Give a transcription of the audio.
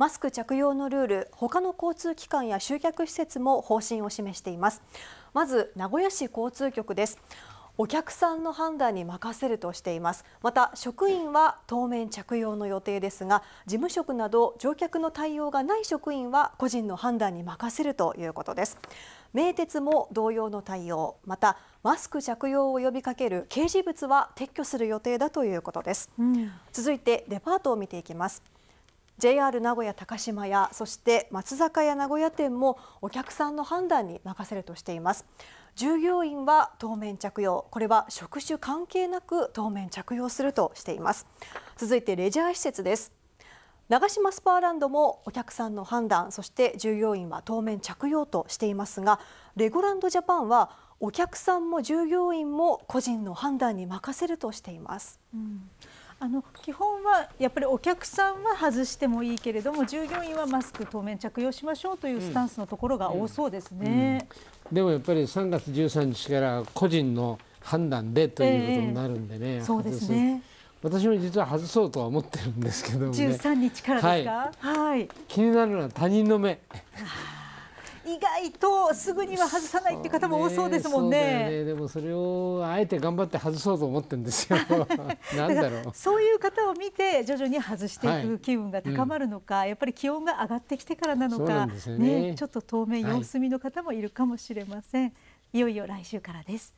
マスク着用のルール他の交通機関や集客施設も方針を示していますまず名古屋市交通局ですお客さんの判断に任せるとしていますまた職員は当面着用の予定ですが事務職など乗客の対応がない職員は個人の判断に任せるということです名鉄も同様の対応またマスク着用を呼びかける掲示物は撤去する予定だということです、うん、続いてデパートを見ていきます JR 名古屋高島屋そして松坂屋名古屋店もお客さんの判断に任せるとしています従業員は当面着用これは職種関係なく当面着用するとしています続いてレジャー施設です長島スパーランドもお客さんの判断そして従業員は当面着用としていますがレゴランドジャパンはお客さんも従業員も個人の判断に任せるとしています、うんあの基本はやっぱりお客さんは外してもいいけれども従業員はマスク当面着用しましょうというスタンスのところが多そうですね、うんうん、でもやっぱり3月13日から個人の判断でということになるんでね、えー、そうですね私も実は外そうとは思ってるんですけども、ね、13日からですか、はい、はい、気になるのは他人の目 意外とすぐには外さないっていう方も多そうですもんね、ねね、でもそれをあえて頑張って外そうと思ってるんですよ なんだからそういう方を見て徐々に外していく気分が高まるのか、はいうん、やっぱり気温が上がってきてからなのかね、ね、ちょっと当面様子見の方もいるかもしれません、はい、いよいよ来週からです